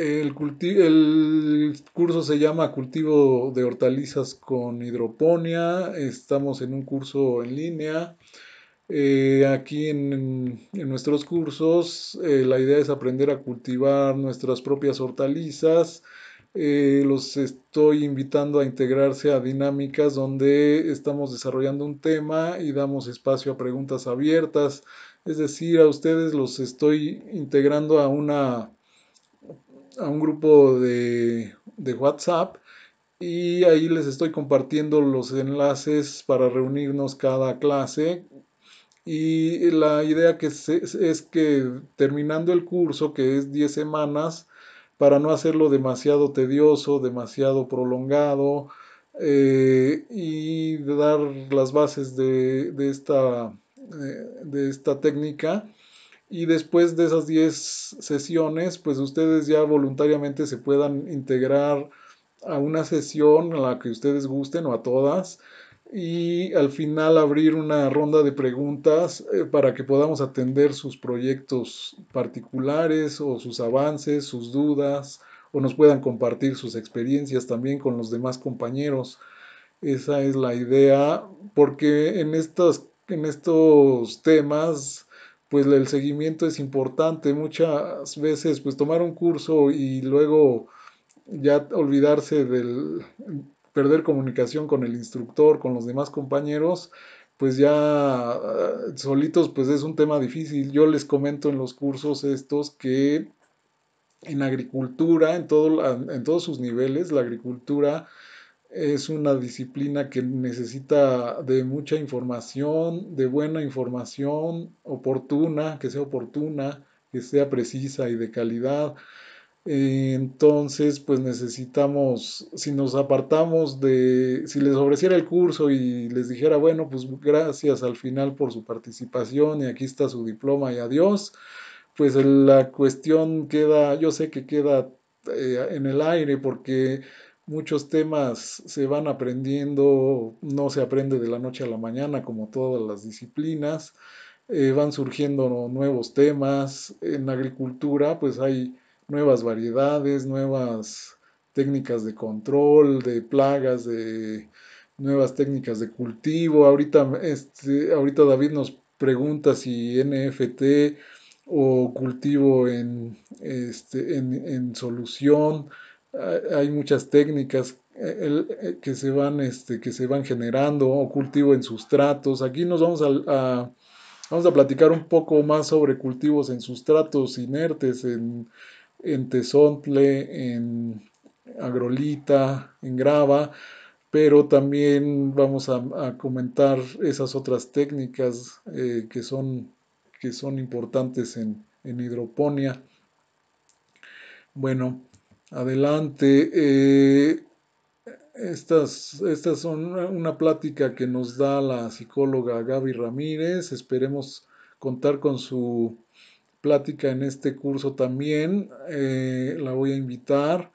El, el, curso se llama Cultivo de Hortalizas con Hidroponia. Estamos en un curso en línea. Eh, aquí en, nuestros cursos eh, la idea es aprender a cultivar nuestras propias hortalizas. Eh, los estoy invitando a integrarse a dinámicas donde estamos desarrollando un tema y damos espacio a preguntas abiertas. Es decir, a ustedes los estoy integrando a una a un grupo de, WhatsApp y ahí les estoy compartiendo los enlaces para reunirnos cada clase y la idea que es que terminando el curso, que es 10 semanas, para no hacerlo demasiado tedioso, demasiado prolongado, eh, y dar las bases de, esta, de esta técnica, y después de esas 10 sesiones, pues ustedes ya voluntariamente se puedan integrar a una sesión, a la que ustedes gusten o a todas, y al final abrir una ronda de preguntas eh, para que podamos atender sus proyectos particulares o sus avances, sus dudas, o nos puedan compartir sus experiencias también con los demás compañeros. Esa es la idea, porque en en estos temas pues el seguimiento es importante. Muchas veces, pues tomar un curso y luego ya olvidarse del perder comunicación con el instructor, con los demás compañeros, pues ya ah, solitos, pues es un tema difícil. Yo les comento en los cursos estos que en agricultura, en, todo, en todos sus niveles, la agricultura es una disciplina que necesita de mucha información, de buena información, oportuna, que sea oportuna, que sea precisa y de calidad. Entonces, pues necesitamos, si nos apartamos de, si les ofreciera el curso y les dijera, bueno, pues gracias al final por su participación y aquí está su diploma y adiós, pues la cuestión queda, yo sé que queda eh, en el aire porque muchos temas se van aprendiendo, no se aprende de la noche a la mañana como todas las disciplinas, eh, van surgiendo nuevos temas, en agricultura pues hay nuevas variedades, nuevas técnicas de control, de plagas, de nuevas técnicas de cultivo. Ahorita, este, ahorita David nos pregunta si NFT o cultivo en este, solución hay muchas técnicas eh, eh, que se van, este, que se van generando, o cultivo en sustratos. Aquí nos vamos a, vamos a platicar un poco más sobre cultivos en sustratos inertes, en, en tesontle, en agrolita, en grava, pero también vamos a, comentar esas otras técnicas eh, que, son, que son importantes en, en hidroponía. Bueno, adelante. Eh, estas, son una plática que nos da la psicóloga Gaby Ramírez. Esperemos contar con su plática en este curso también. Eh, la voy a invitar.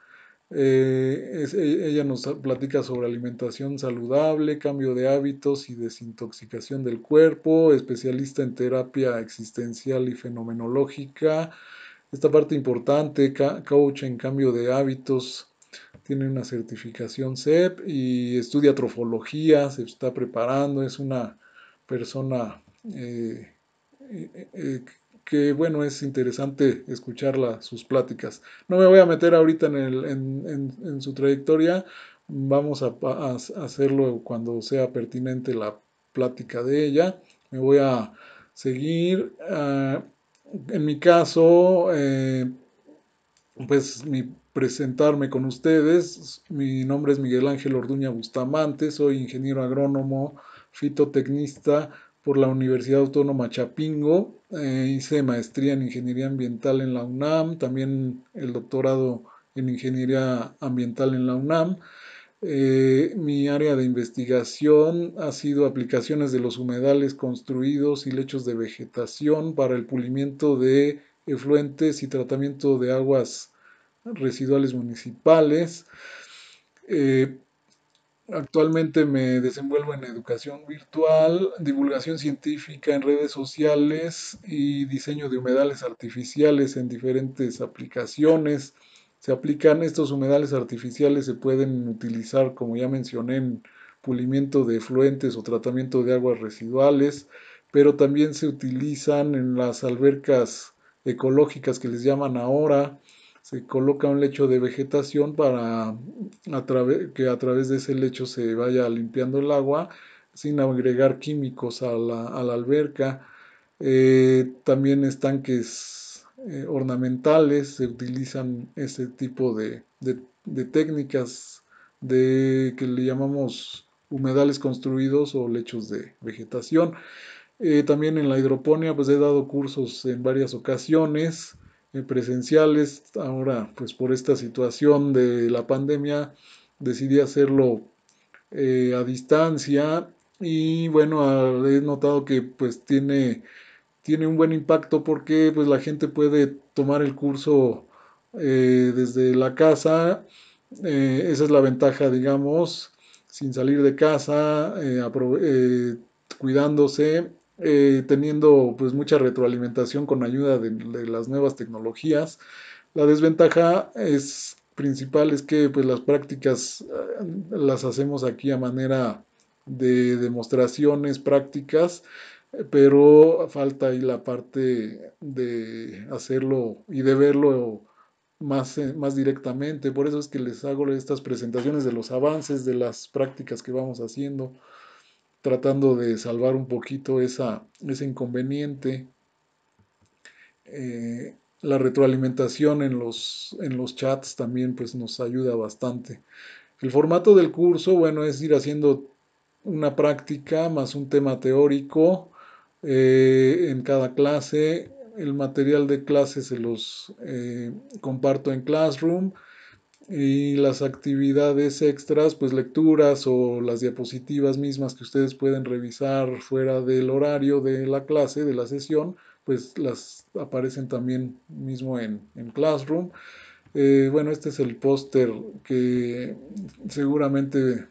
Eh, e, ella nos platica sobre alimentación saludable, cambio de hábitos y desintoxicación del cuerpo, especialista en terapia existencial y fenomenológica, esta parte importante, coach en cambio de hábitos, tiene una certificación CEP y estudia trofología, se está preparando, es una persona eh, eh, eh, que, bueno, es interesante escuchar sus pláticas. No me voy a meter ahorita en, su trayectoria, vamos a, hacerlo cuando sea pertinente la plática de ella. Me voy a seguir. Ah, en mi caso, eh, pues mi, presentarme con ustedes. Mi nombre es Miguel Ángel Orduña Bustamante, soy ingeniero agrónomo, fitotecnista por la Universidad Autónoma Chapingo. Eh, hice maestría en ingeniería ambiental en la UNAM, también el doctorado en ingeniería ambiental en la UNAM. Eh, mi área de investigación ha sido aplicaciones de los humedales construidos y lechos de vegetación para el pulimiento de efluentes y tratamiento de aguas residuales municipales. Eh, actualmente me desenvuelvo en educación virtual, divulgación científica en redes sociales y diseño de humedales artificiales en diferentes aplicaciones se aplican estos humedales artificiales, se pueden utilizar, como ya mencioné, en pulimiento de fluentes o tratamiento de aguas residuales, pero también se utilizan en las albercas ecológicas que les llaman ahora, se coloca un lecho de vegetación para que a través de ese lecho se vaya limpiando el agua sin agregar químicos a la, alberca. Eh, también estanques eh, ornamentales, se utilizan ese tipo de, técnicas de que le llamamos humedales construidos o lechos de vegetación. Eh, también en la hidroponía pues he dado cursos en varias ocasiones eh, presenciales. Ahora pues por esta situación de la pandemia decidí hacerlo a distancia y bueno he notado que pues tiene tiene un buen impacto porque pues, la gente puede tomar el curso eh, desde la casa. Eh, esa es la ventaja, digamos, sin salir de casa, eh, cuidándose, teniendo pues mucha retroalimentación con ayuda de, las nuevas tecnologías. La desventaja es principal es que pues las prácticas las hacemos aquí a manera de demostraciones prácticas pero falta ahí la parte de hacerlo y de verlo eh, más, directamente. Por eso es que les hago estas presentaciones de los avances, de las prácticas que vamos haciendo, tratando de salvar un poquito esa, ese inconveniente. Eh, la retroalimentación en los, en los chats también pues, nos ayuda bastante. El formato del curso, bueno, es ir haciendo una práctica más un tema teórico eh, en cada clase. El material de clase se los eh, comparto en Classroom y las actividades extras, pues lecturas o las diapositivas mismas que ustedes pueden revisar fuera del horario de la clase, de la sesión, pues las aparecen también mismo en, Classroom. Eh, bueno, este es el póster que seguramente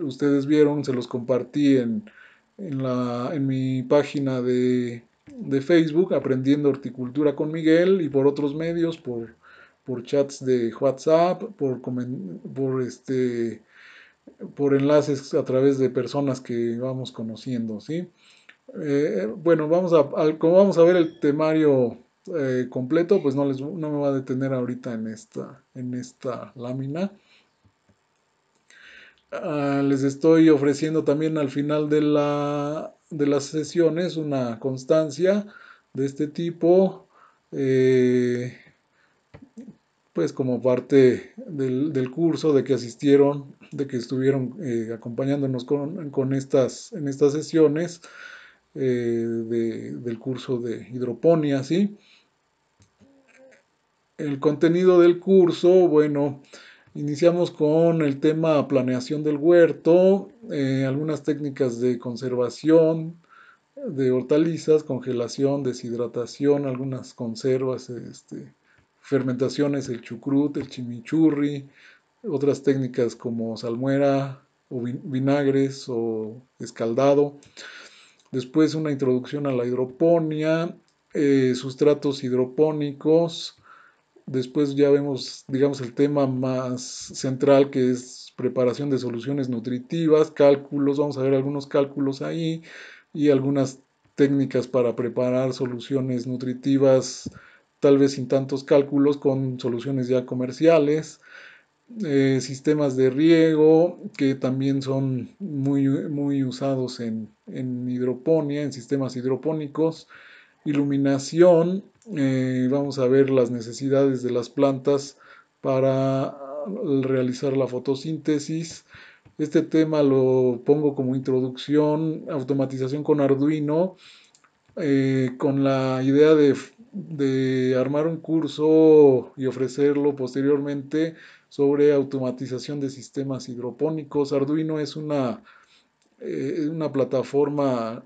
ustedes vieron, se los compartí en, en, la, en mi página de, de, Facebook, Aprendiendo Horticultura con Miguel, y por otros medios, por, por chats de WhatsApp, por, por, este, por enlaces a través de personas que vamos conociendo, eh, bueno, vamos a, como vamos a ver el temario eh, completo, pues no, les, no me va a detener ahorita en esta, en esta lámina. Ah, les estoy ofreciendo también al final de, la, de las sesiones una constancia de este tipo, eh, pues como parte del, curso, de que asistieron, de que estuvieron eh, acompañándonos con, con, estas, en estas sesiones eh, del curso de hidroponía, ¿sí? El contenido del curso, bueno, Iniciamos con el tema planeación del huerto, eh, algunas técnicas de conservación de hortalizas, congelación, deshidratación, algunas conservas, este, fermentaciones, el chucrut, el chimichurri, otras técnicas como salmuera o vinagres o escaldado. Después una introducción a la hidroponía, eh, sustratos hidropónicos, Después ya vemos, digamos, el tema más central que es preparación de soluciones nutritivas, cálculos, vamos a ver algunos cálculos ahí y algunas técnicas para preparar soluciones nutritivas, tal vez sin tantos cálculos, con soluciones ya comerciales, eh, sistemas de riego que también son muy, muy usados en, en hidroponía, en sistemas hidropónicos, iluminación, eh, vamos a ver las necesidades de las plantas para realizar la fotosíntesis. Este tema lo pongo como introducción, automatización con Arduino, eh, con la idea de, armar un curso y ofrecerlo posteriormente sobre automatización de sistemas hidropónicos. Arduino es una eh, plataforma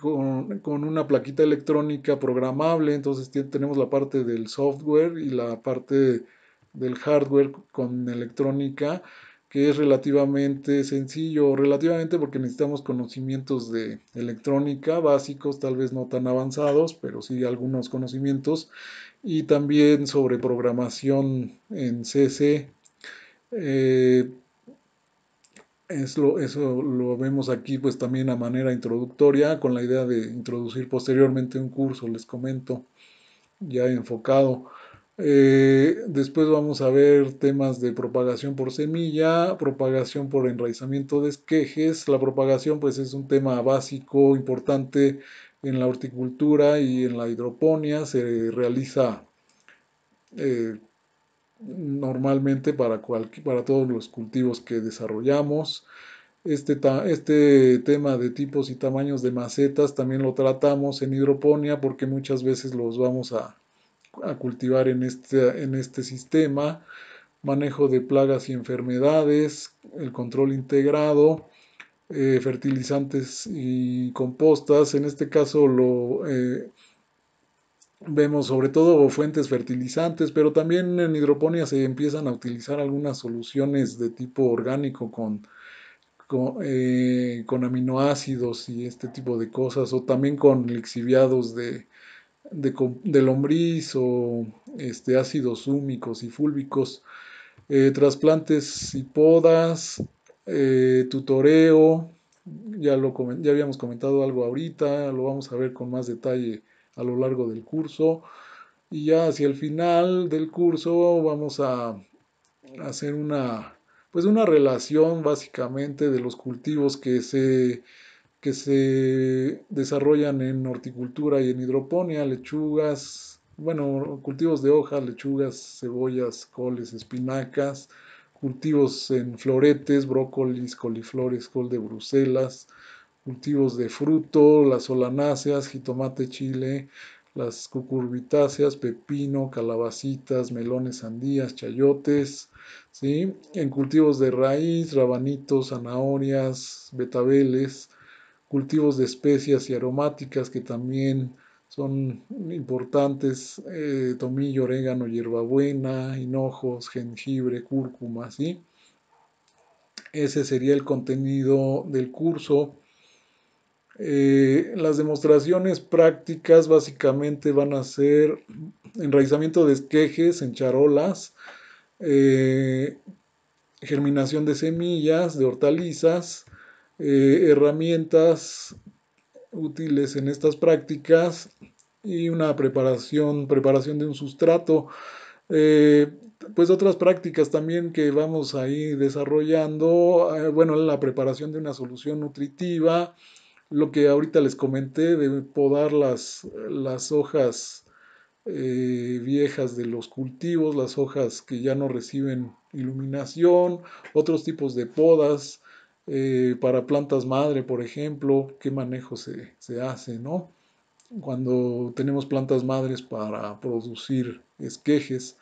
con, una plaquita electrónica programable, entonces tenemos la parte del software y la parte del hardware con electrónica, que es relativamente sencillo, relativamente porque necesitamos conocimientos de electrónica básicos, tal vez no tan avanzados, pero sí algunos conocimientos, y también sobre programación en CC. Eso, lo vemos aquí pues también a manera introductoria con la idea de introducir posteriormente un curso, les comento, ya enfocado. Eh, después vamos a ver temas de propagación por semilla, propagación por enraizamiento de esquejes. La propagación pues es un tema básico, importante en la horticultura y en la hidroponía. Se realiza eh, normalmente para, para todos los cultivos que desarrollamos. Este, este, tema de tipos y tamaños de macetas también lo tratamos en hidroponía porque muchas veces los vamos a, cultivar en este, en este sistema. Manejo de plagas y enfermedades, el control integrado, eh, fertilizantes y compostas. En este caso lo... Eh, Vemos sobre todo fuentes fertilizantes, pero también en hidroponía se empiezan a utilizar algunas soluciones de tipo orgánico con, eh, aminoácidos y este tipo de cosas, o también con lixiviados de, de, lombriz o este, ácidos húmicos y fúlbicos, eh, trasplantes y podas, eh, tutoreo, ya, lo, ya habíamos comentado algo ahorita, lo vamos a ver con más detalle a lo largo del curso. Y ya hacia el final del curso vamos a hacer una, pues una relación básicamente de los cultivos que se, que se desarrollan en horticultura y en hidroponía, lechugas, bueno, cultivos de hojas, lechugas, cebollas, coles, espinacas, cultivos en floretes, brócolis, coliflores, col de Bruselas, cultivos de fruto, las solanáceas, jitomate, chile, las cucurbitáceas, pepino, calabacitas, melones, sandías, chayotes, ¿sí? En cultivos de raíz, rabanitos, zanahorias, betabeles, cultivos de especias y aromáticas que también son importantes, eh, tomillo, orégano, hierbabuena, hinojos, jengibre, cúrcuma, ¿sí? Ese sería el contenido del curso eh, las demostraciones prácticas básicamente van a ser enraizamiento de esquejes en charolas, eh, germinación de semillas, de hortalizas, eh, herramientas útiles en estas prácticas y una preparación, preparación de un sustrato. pues otras prácticas también que vamos a ir desarrollando, bueno, la preparación de una solución nutritiva, lo que ahorita les comenté de podar las, las hojas eh, viejas de los cultivos, las hojas que ya no reciben iluminación, otros tipos de podas eh, para plantas madre, por ejemplo, qué manejo se, se hace, ¿no? Cuando tenemos plantas madres para producir esquejes,